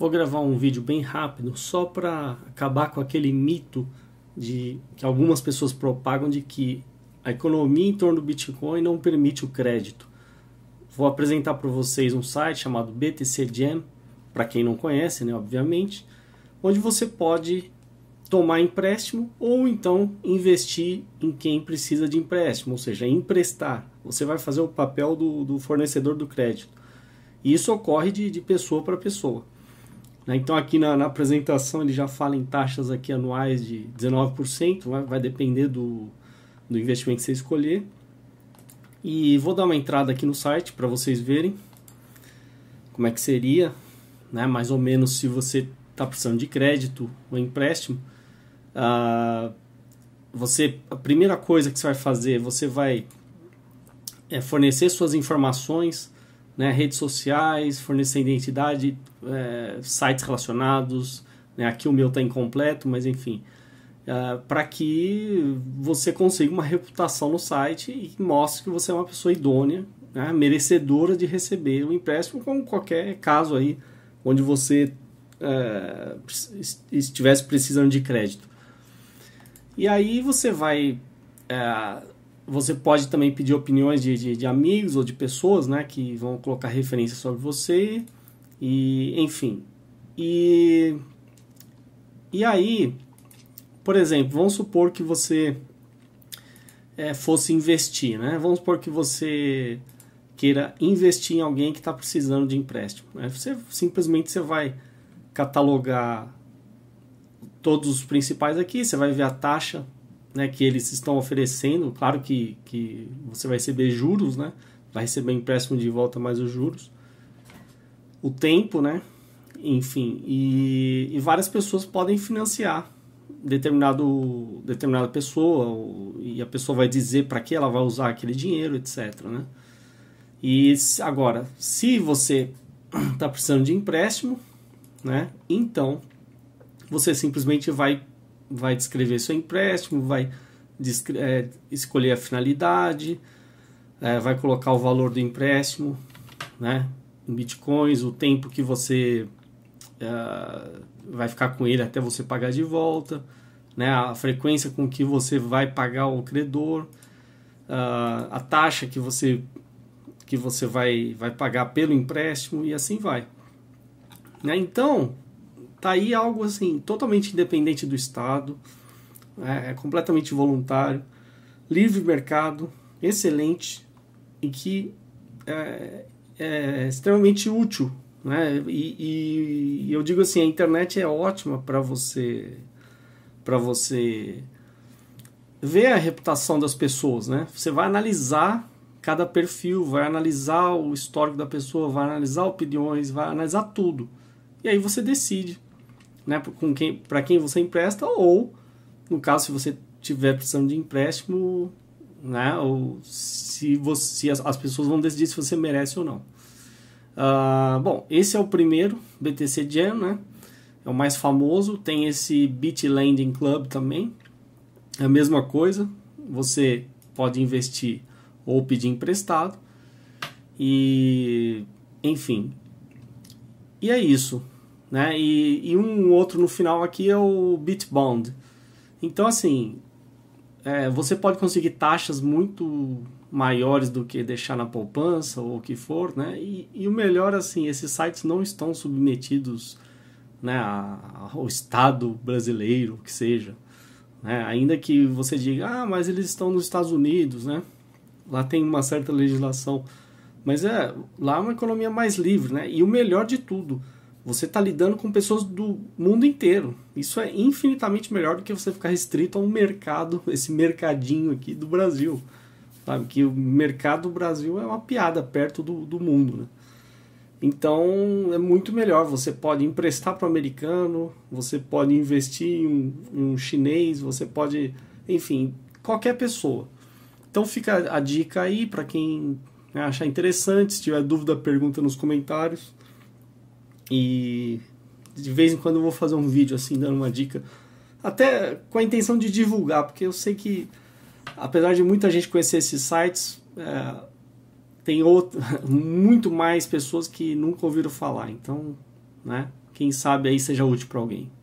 Vou gravar um vídeo bem rápido só para acabar com aquele mito de que algumas pessoas propagam de que a economia em torno do Bitcoin não permite o crédito. Vou apresentar para vocês um site chamado BTC Jam, para quem não conhece, né, obviamente, onde você pode tomar empréstimo ou então investir em quem precisa de empréstimo, ou seja, emprestar. Você vai fazer o papel do, do fornecedor do crédito. E isso ocorre de, de pessoa para pessoa. Né? Então, aqui na, na, apresentação, ele já fala em taxas aqui anuais de 19%, vai, vai depender do, do investimento que você escolher. E vou dar uma entrada aqui no site para vocês verem como é que seria, né? mais ou menos se você está precisando de crédito ou empréstimo. Ah, você, a primeira coisa que você vai fazer, você vai é, fornecer suas informações, né, redes sociais, fornecer identidade, é, sites relacionados. Né, aqui o meu está incompleto, mas enfim. É, para que você consiga uma reputação no site e mostre que você é uma pessoa idônea, né, merecedora de receber um empréstimo, como qualquer caso aí onde você é, estivesse precisando de crédito. E aí você vai é, você pode também pedir opiniões de, de, de amigos ou de pessoas né, que vão colocar referência sobre você. E, enfim. E, e aí, por exemplo, vamos supor que você é, fosse investir, né? Vamos supor que você queira investir em alguém que está precisando de empréstimo. Né? Você simplesmente você vai catalogar todos os principais aqui, você vai ver a taxa né, que eles estão oferecendo, claro que, que você vai receber juros, né, vai receber empréstimo de volta mais os juros, o tempo, né, enfim, e, e várias pessoas podem financiar determinado, determinada pessoa e a pessoa vai dizer para que ela vai usar aquele dinheiro, etc. Né? E agora, se você está precisando de empréstimo, né, então você simplesmente vai vai descrever seu empréstimo, vai é, escolher a finalidade, é, vai colocar o valor do empréstimo, né? Em bitcoins, o tempo que você é, vai ficar com ele até você pagar de volta, né? A frequência com que você vai pagar o credor, a taxa que você que você vai, vai pagar pelo empréstimo e assim vai. Né? Então, tá aí algo assim totalmente independente do Estado, é, é, completamente voluntário, livre mercado, excelente e que é, é extremamente útil, né? E, e, eu digo assim, a internet é ótima para você, para você ver a reputação das pessoas, né? Você vai analisar cada perfil, vai analisar o histórico da pessoa, vai analisar opiniões, vai analisar tudo. E aí você decide né, com quem, para quem você empresta ou no caso se você tiver precisando de empréstimo, né, ou se você se as, as pessoas vão decidir se você merece ou não. Uh, bom, esse é o primeiro BTC Jam, né? É o mais famoso. Tem esse Bitlanding Lending Club também. É a mesma coisa. Você pode investir ou pedir emprestado. E, enfim. E é isso né? E, e um outro no final aqui é o Bitbond. Bond. Então, assim, é, você pode conseguir taxas muito maiores do que deixar na poupança ou o que for, né? E, e o melhor, assim, esses sites não estão submetidos né, a, ao Estado brasileiro, que seja. Né? Ainda que você diga, ah, mas eles estão nos Estados Unidos, né? Lá tem uma certa legislação. Mas é, lá é uma economia mais livre, né? E o melhor de tudo, você está lidando com pessoas do mundo inteiro. Isso é infinitamente melhor do que você ficar restrito a um mercado, esse mercadinho aqui do Brasil. Sabe? Que o mercado do Brasil é uma piada perto do, do mundo. Né? Então é muito melhor. Você pode emprestar para o americano, você pode investir em um, em um chinês, você pode, enfim, qualquer pessoa. Então fica a dica aí para quem achar interessante. Se tiver dúvida, pergunta nos comentários. E de vez em quando eu vou fazer um vídeo assim, dando uma dica, até com a intenção de divulgar, porque eu sei que, apesar de muita gente conhecer esses sites, é, tem outro, muito mais pessoas que nunca ouviram falar. Então, né? Quem sabe aí seja útil para alguém.